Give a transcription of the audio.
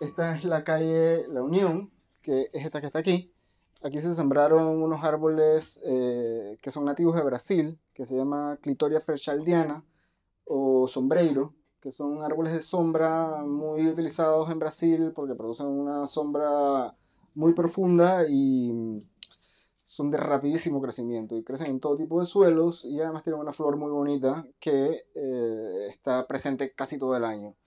Esta es la calle La Unión, que es esta que está aquí. Aquí se sembraron unos árboles eh, que son nativos de Brasil, que se llama Clitoria ferchaldiana o sombreiro, que son árboles de sombra muy utilizados en Brasil porque producen una sombra muy profunda y son de rapidísimo crecimiento y crecen en todo tipo de suelos y además tienen una flor muy bonita que eh, está presente casi todo el año.